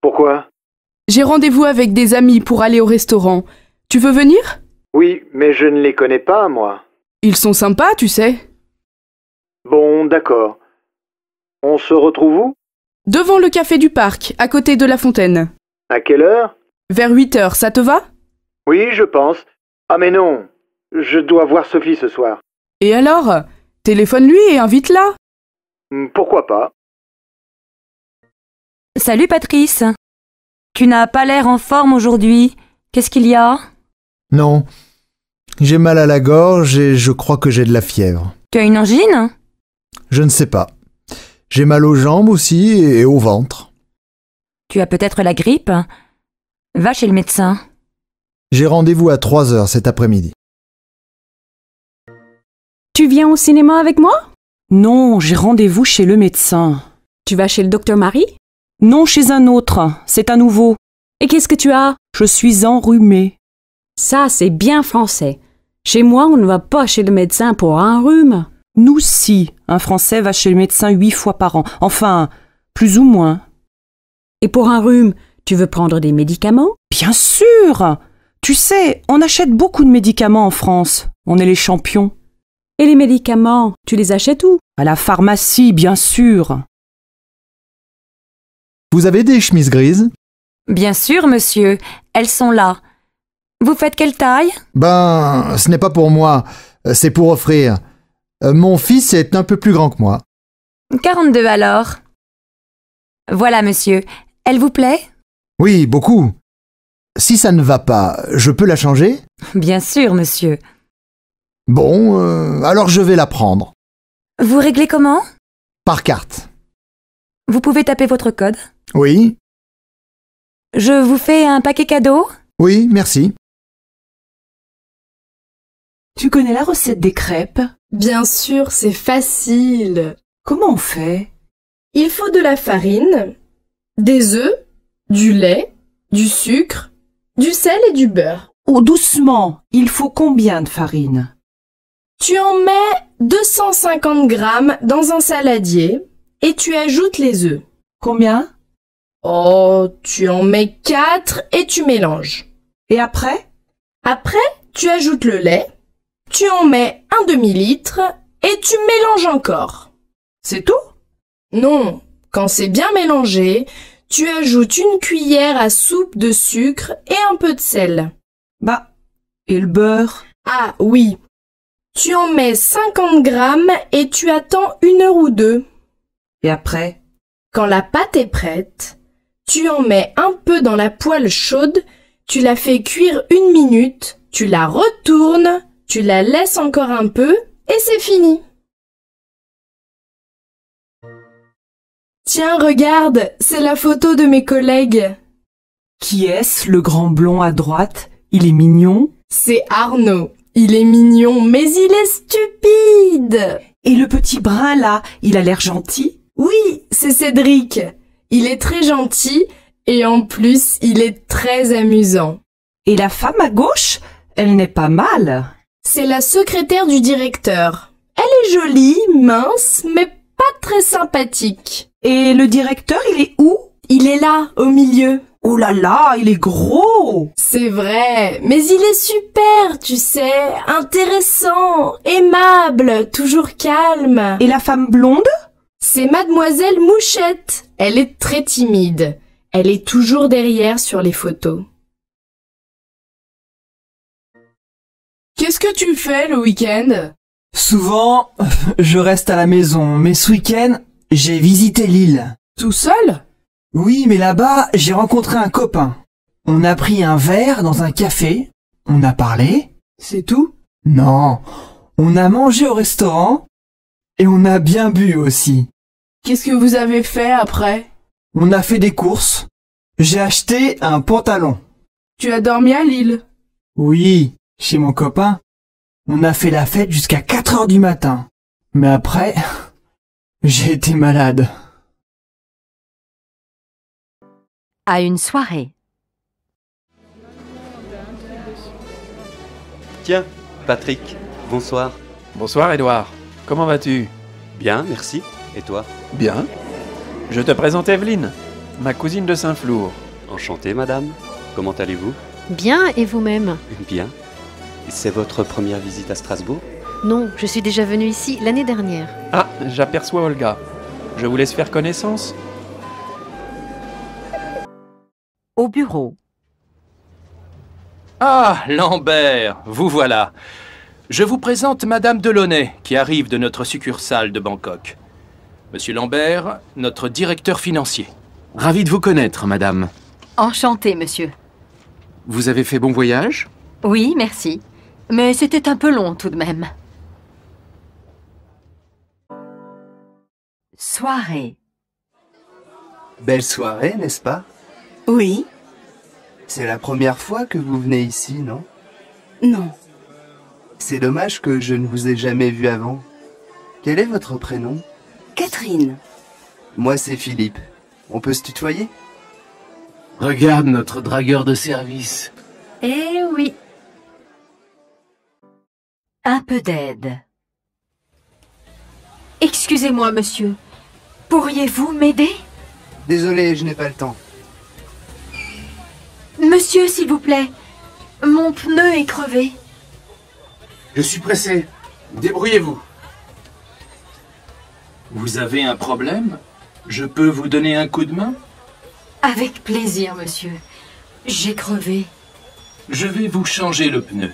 Pourquoi J'ai rendez-vous avec des amis pour aller au restaurant. Tu veux venir Oui, mais je ne les connais pas, moi. Ils sont sympas, tu sais. Bon, d'accord. On se retrouve où Devant le café du parc, à côté de la fontaine. À quelle heure Vers 8 heures, ça te va Oui, je pense. Ah mais non, je dois voir Sophie ce soir. Et alors Téléphone-lui et invite-la. Hmm, pourquoi pas Salut Patrice. Tu n'as pas l'air en forme aujourd'hui. Qu'est-ce qu'il y a Non. J'ai mal à la gorge et je crois que j'ai de la fièvre. Tu as une angine Je ne sais pas. J'ai mal aux jambes aussi et au ventre. Tu as peut-être la grippe Va chez le médecin. J'ai rendez-vous à 3 heures cet après-midi. Tu viens au cinéma avec moi Non, j'ai rendez-vous chez le médecin. Tu vas chez le docteur Marie Non, chez un autre. C'est à nouveau. Et qu'est-ce que tu as Je suis enrhumée. Ça, c'est bien français. Chez moi, on ne va pas chez le médecin pour un rhume. Nous, si. Un Français va chez le médecin huit fois par an. Enfin, plus ou moins. Et pour un rhume, tu veux prendre des médicaments Bien sûr Tu sais, on achète beaucoup de médicaments en France. On est les champions. Et les médicaments, tu les achètes où À la pharmacie, bien sûr. Vous avez des chemises grises Bien sûr, monsieur. Elles sont là. Vous faites quelle taille Ben, ce n'est pas pour moi. C'est pour offrir. Euh, mon fils est un peu plus grand que moi. 42 alors. Voilà, monsieur. Elle vous plaît Oui, beaucoup. Si ça ne va pas, je peux la changer Bien sûr, monsieur. Bon, euh, alors je vais la prendre. Vous réglez comment Par carte. Vous pouvez taper votre code Oui. Je vous fais un paquet cadeau Oui, merci. Tu connais la recette des crêpes Bien sûr, c'est facile. Comment on fait Il faut de la farine, des œufs, du lait, du sucre, du sel et du beurre. Oh, doucement Il faut combien de farine tu en mets 250 grammes dans un saladier et tu ajoutes les œufs. Combien Oh, tu en mets 4 et tu mélanges. Et après Après, tu ajoutes le lait, tu en mets un demi-litre et tu mélanges encore. C'est tout Non, quand c'est bien mélangé, tu ajoutes une cuillère à soupe de sucre et un peu de sel. Bah, et le beurre Ah oui, tu en mets 50 grammes et tu attends une heure ou deux. Et après Quand la pâte est prête, tu en mets un peu dans la poêle chaude, tu la fais cuire une minute, tu la retournes, tu la laisses encore un peu et c'est fini. Tiens, regarde, c'est la photo de mes collègues. Qui est-ce, le grand blond à droite Il est mignon C'est Arnaud. Il est mignon, mais il est stupide. Et le petit brun là, il a l'air gentil Oui, c'est Cédric. Il est très gentil et en plus, il est très amusant. Et la femme à gauche, elle n'est pas mal. C'est la secrétaire du directeur. Elle est jolie, mince, mais pas très sympathique. Et le directeur, il est où Il est là, au milieu. Oh là là, il est gros C'est vrai, mais il est super, tu sais, intéressant, aimable, toujours calme. Et la femme blonde C'est mademoiselle Mouchette. Elle est très timide. Elle est toujours derrière sur les photos. Qu'est-ce que tu fais le week-end Souvent, je reste à la maison, mais ce week-end, j'ai visité l'île. Tout seul oui, mais là-bas, j'ai rencontré un copain. On a pris un verre dans un café, on a parlé. C'est tout Non, on a mangé au restaurant et on a bien bu aussi. Qu'est-ce que vous avez fait après On a fait des courses. J'ai acheté un pantalon. Tu as dormi à Lille Oui, chez mon copain. On a fait la fête jusqu'à 4 heures du matin. Mais après, j'ai été malade. à une soirée. Tiens, Patrick, bonsoir. Bonsoir Edouard, comment vas-tu Bien, merci. Et toi Bien. Je te présente Evelyne, ma cousine de Saint-Flour. Enchantée, madame. Comment allez-vous Bien, et vous-même Bien. C'est votre première visite à Strasbourg Non, je suis déjà venue ici l'année dernière. Ah, j'aperçois Olga. Je vous laisse faire connaissance au bureau. Ah, Lambert, vous voilà. Je vous présente Madame Delaunay, qui arrive de notre succursale de Bangkok. Monsieur Lambert, notre directeur financier. Ravi de vous connaître, Madame. Enchanté, monsieur. Vous avez fait bon voyage Oui, merci. Mais c'était un peu long tout de même. Soirée. Belle soirée, n'est-ce pas oui. C'est la première fois que vous venez ici, non Non. C'est dommage que je ne vous ai jamais vu avant. Quel est votre prénom Catherine. Moi, c'est Philippe. On peut se tutoyer Regarde notre dragueur de service. Eh oui. Un peu d'aide. Excusez-moi, monsieur. Pourriez-vous m'aider Désolé, je n'ai pas le temps. Monsieur, s'il vous plaît, mon pneu est crevé. Je suis pressé. Débrouillez-vous. Vous avez un problème Je peux vous donner un coup de main Avec plaisir, monsieur. J'ai crevé. Je vais vous changer le pneu.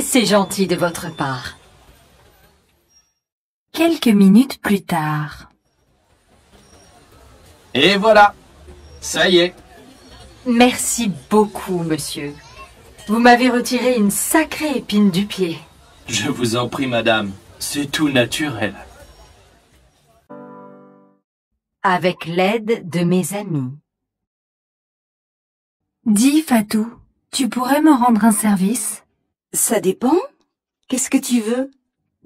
C'est gentil de votre part. Quelques minutes plus tard. Et voilà Ça y est Merci beaucoup, monsieur. Vous m'avez retiré une sacrée épine du pied. Je vous en prie, madame. C'est tout naturel. Avec l'aide de mes amis. Dis, Fatou, tu pourrais me rendre un service Ça dépend. Qu'est-ce que tu veux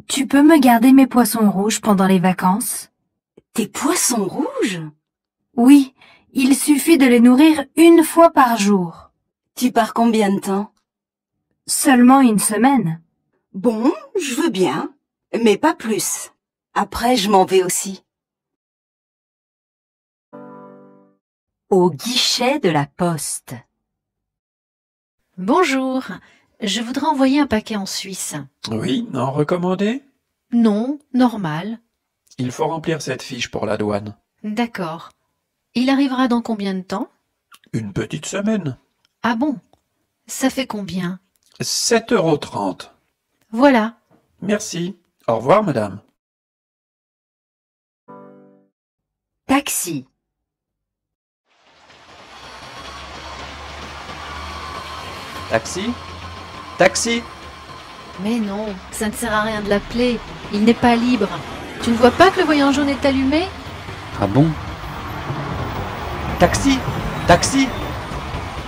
Tu peux me garder mes poissons rouges pendant les vacances Tes poissons rouges Oui, il suffit de les nourrir une fois par jour. Tu pars combien de temps Seulement une semaine. Bon, je veux bien, mais pas plus. Après, je m'en vais aussi. Au guichet de la poste. Bonjour, je voudrais envoyer un paquet en Suisse. Oui, non recommandé Non, normal. Il faut remplir cette fiche pour la douane. D'accord. Il arrivera dans combien de temps Une petite semaine. Ah bon Ça fait combien 7,30 euros. Voilà. Merci. Au revoir, madame. Taxi. Taxi Taxi Mais non, ça ne sert à rien de l'appeler. Il n'est pas libre. Tu ne vois pas que le voyant jaune est allumé Ah bon Taxi Taxi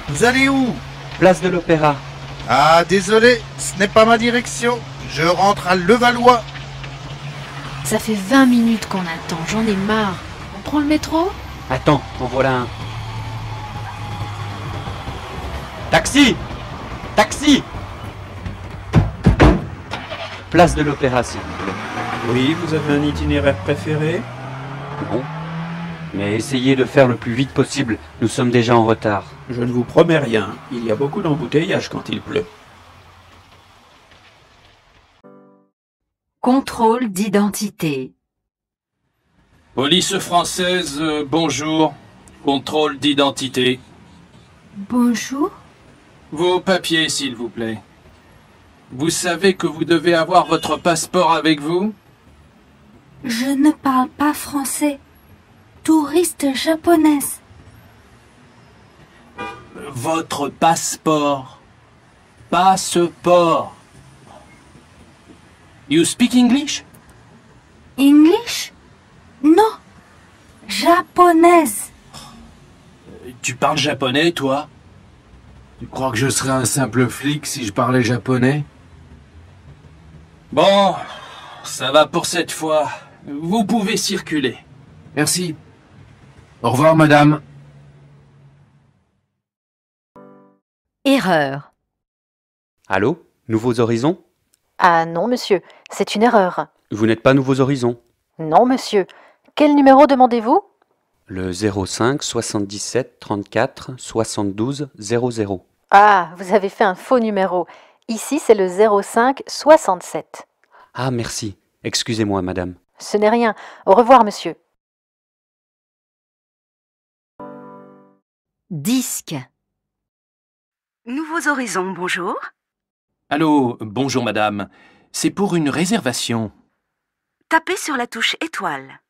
Vous allez où Place de l'Opéra. Ah, désolé, ce n'est pas ma direction. Je rentre à Levallois. Ça fait 20 minutes qu'on attend, j'en ai marre. On prend le métro Attends, en voilà un. Taxi Taxi Place de l'Opéra, s'il vous plaît. Oui, vous avez un itinéraire préféré Bon. Mais essayez de faire le plus vite possible, nous sommes déjà en retard. Je ne vous promets rien, il y a beaucoup d'embouteillages quand il pleut. Contrôle d'identité. Police française, euh, bonjour. Contrôle d'identité. Bonjour. Vos papiers, s'il vous plaît. Vous savez que vous devez avoir votre passeport avec vous Je ne parle pas français touriste japonaise. Votre passeport. Passeport. You speak English? English? Non. Japonaise. Tu parles japonais, toi? Tu crois que je serais un simple flic si je parlais japonais? Bon, ça va pour cette fois. Vous pouvez circuler. Merci. Au revoir, madame. Erreur. Allô Nouveaux Horizons Ah non, monsieur, c'est une erreur. Vous n'êtes pas Nouveaux Horizons Non, monsieur. Quel numéro demandez-vous Le 05 77 34 72 00. Ah, vous avez fait un faux numéro. Ici, c'est le 05 67. Ah, merci. Excusez-moi, madame. Ce n'est rien. Au revoir, monsieur. Disque. Nouveaux Horizons, bonjour. Allô, bonjour madame. C'est pour une réservation. Tapez sur la touche étoile.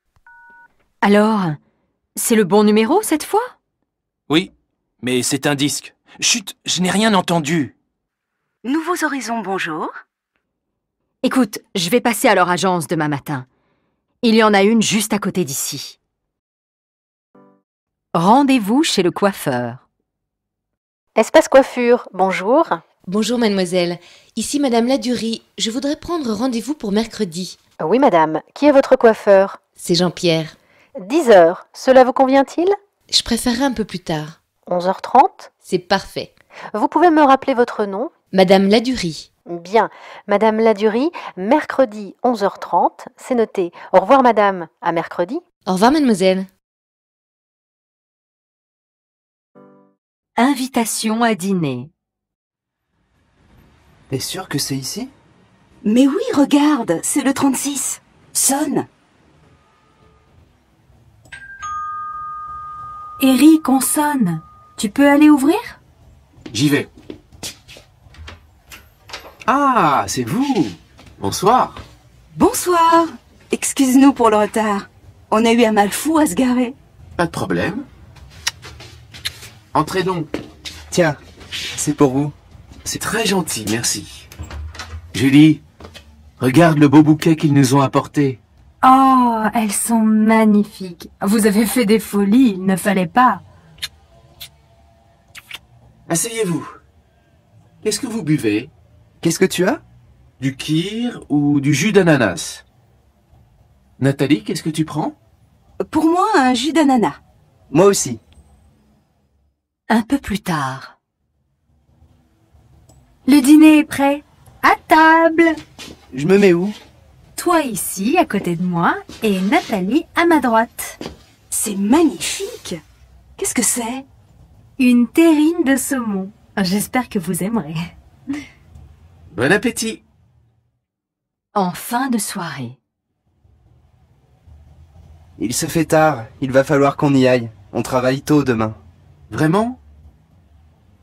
Alors, c'est le bon numéro cette fois Oui, mais c'est un disque. Chut, je n'ai rien entendu. Nouveaux Horizons, bonjour. Écoute, je vais passer à leur agence demain matin. Il y en a une juste à côté d'ici. Rendez-vous chez le coiffeur. Espace coiffure, bonjour. Bonjour mademoiselle, ici madame Ladurie, je voudrais prendre rendez-vous pour mercredi. Oui madame, qui est votre coiffeur C'est Jean-Pierre. 10 heures, cela vous convient-il Je préférerais un peu plus tard. 11h30 C'est parfait. Vous pouvez me rappeler votre nom Madame Ladurie. Bien. Madame Ladurie, mercredi 11h30, c'est noté. Au revoir, madame. À mercredi. Au revoir, mademoiselle. Invitation à dîner. T'es sûr que c'est ici Mais oui, regarde, c'est le 36. Sonne. Eric, on sonne. Tu peux aller ouvrir J'y vais. Ah, c'est vous. Bonsoir. Bonsoir. Excuse-nous pour le retard. On a eu un mal fou à se garer. Pas de problème. Entrez donc. Tiens, c'est pour vous. C'est très gentil, merci. Julie, regarde le beau bouquet qu'ils nous ont apporté. Oh, elles sont magnifiques. Vous avez fait des folies, il ne fallait pas. Asseyez-vous. Qu'est-ce que vous buvez Qu'est-ce que tu as Du kir ou du jus d'ananas Nathalie, qu'est-ce que tu prends Pour moi, un jus d'ananas. Moi aussi un peu plus tard. Le dîner est prêt. À table Je me mets où Toi ici, à côté de moi, et Nathalie à ma droite. C'est magnifique Qu'est-ce que c'est Une terrine de saumon. J'espère que vous aimerez. Bon appétit En fin de soirée. Il se fait tard, il va falloir qu'on y aille. On travaille tôt demain. Vraiment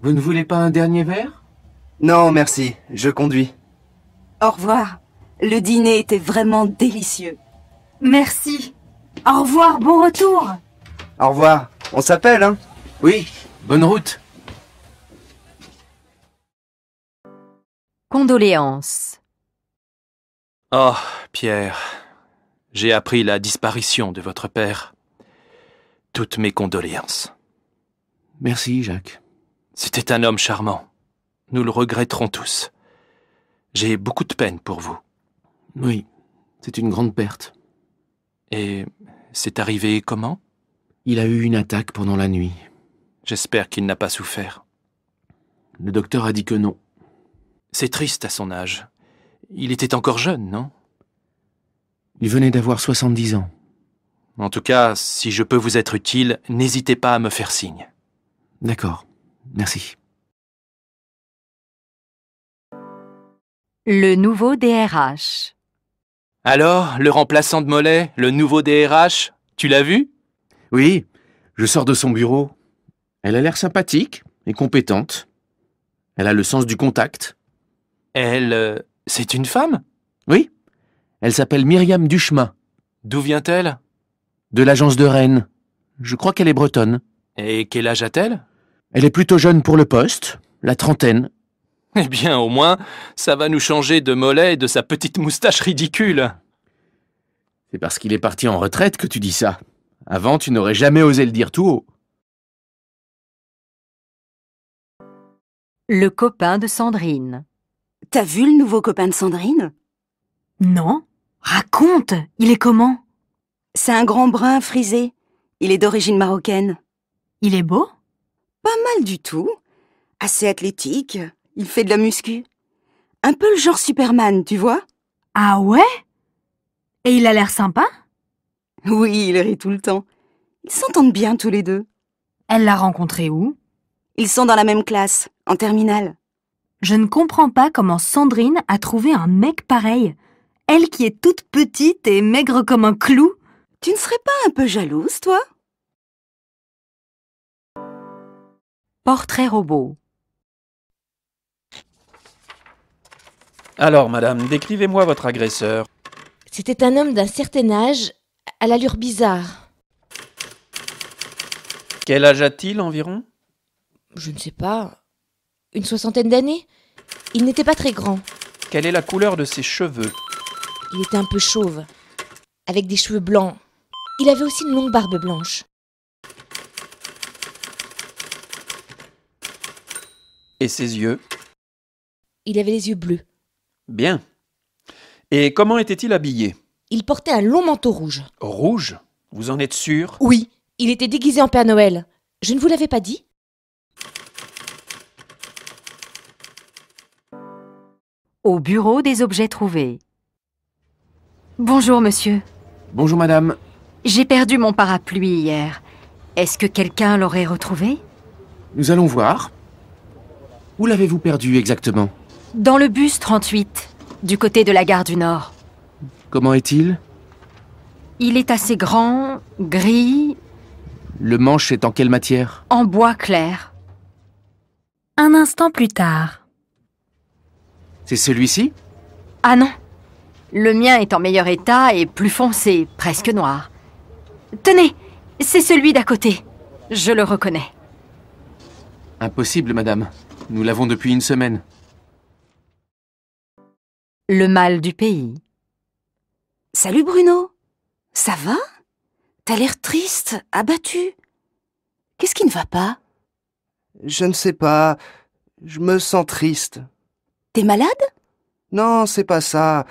Vous ne voulez pas un dernier verre Non, merci. Je conduis. Au revoir. Le dîner était vraiment délicieux. Merci. Au revoir, bon retour. Au revoir. On s'appelle, hein Oui, bonne route. Condoléances. Oh, Pierre, j'ai appris la disparition de votre père. Toutes mes condoléances. Merci, Jacques. C'était un homme charmant. Nous le regretterons tous. J'ai beaucoup de peine pour vous. Oui, c'est une grande perte. Et c'est arrivé comment Il a eu une attaque pendant la nuit. J'espère qu'il n'a pas souffert. Le docteur a dit que non. C'est triste à son âge. Il était encore jeune, non Il venait d'avoir 70 ans. En tout cas, si je peux vous être utile, n'hésitez pas à me faire signe. D'accord. Merci. Le nouveau DRH. Alors, le remplaçant de Mollet, le nouveau DRH, tu l'as vu Oui, je sors de son bureau. Elle a l'air sympathique et compétente. Elle a le sens du contact. Elle... Euh, c'est une femme Oui. Elle s'appelle Myriam Duchemin. D'où vient-elle De l'agence de Rennes. Je crois qu'elle est bretonne. Et quel âge a-t-elle Elle est plutôt jeune pour le poste, la trentaine. Eh bien, au moins, ça va nous changer de mollet et de sa petite moustache ridicule. C'est parce qu'il est parti en retraite que tu dis ça. Avant, tu n'aurais jamais osé le dire tout haut. Le copain de Sandrine. T'as vu le nouveau copain de Sandrine Non. Raconte, il est comment C'est un grand brun frisé. Il est d'origine marocaine. Il est beau Pas mal du tout. Assez athlétique, il fait de la muscu. Un peu le genre Superman, tu vois Ah ouais Et il a l'air sympa Oui, il rit tout le temps. Ils s'entendent bien tous les deux. Elle l'a rencontré où Ils sont dans la même classe, en terminale. Je ne comprends pas comment Sandrine a trouvé un mec pareil. Elle qui est toute petite et maigre comme un clou. Tu ne serais pas un peu jalouse, toi Portrait robot. Alors, madame, décrivez-moi votre agresseur. C'était un homme d'un certain âge, à l'allure bizarre. Quel âge a-t-il environ Je ne sais pas. Une soixantaine d'années Il n'était pas très grand. Quelle est la couleur de ses cheveux Il était un peu chauve, avec des cheveux blancs. Il avait aussi une longue barbe blanche. ses yeux Il avait les yeux bleus. Bien. Et comment était-il habillé Il portait un long manteau rouge. Rouge Vous en êtes sûr Oui, il était déguisé en Père Noël. Je ne vous l'avais pas dit Au bureau des objets trouvés. Bonjour, monsieur. Bonjour, madame. J'ai perdu mon parapluie hier. Est-ce que quelqu'un l'aurait retrouvé Nous allons voir. Où l'avez-vous perdu exactement Dans le bus 38, du côté de la gare du Nord. Comment est-il Il est assez grand, gris... Le manche est en quelle matière En bois clair. Un instant plus tard. C'est celui-ci Ah non. Le mien est en meilleur état et plus foncé, presque noir. Tenez, c'est celui d'à côté. Je le reconnais. Impossible, madame. Nous l'avons depuis une semaine. Le mal du pays. Salut Bruno Ça va T'as l'air triste, abattu. Qu'est-ce qui ne va pas Je ne sais pas. Je me sens triste. T'es malade Non, c'est pas ça.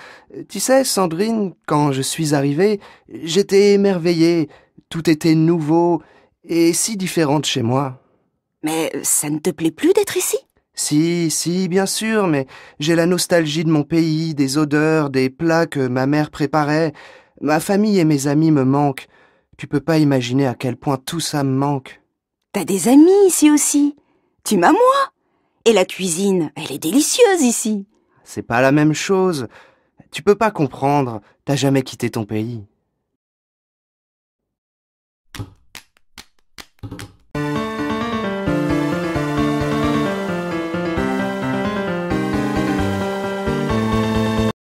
Tu sais, Sandrine, quand je suis arrivée, j'étais émerveillée. Tout était nouveau et si différent de chez moi. Mais ça ne te plaît plus d'être ici si, si, bien sûr, mais j'ai la nostalgie de mon pays, des odeurs, des plats que ma mère préparait. Ma famille et mes amis me manquent. Tu peux pas imaginer à quel point tout ça me manque. T'as des amis ici aussi. Tu m'as moi. Et la cuisine, elle est délicieuse ici. C'est pas la même chose. Tu peux pas comprendre. T'as jamais quitté ton pays.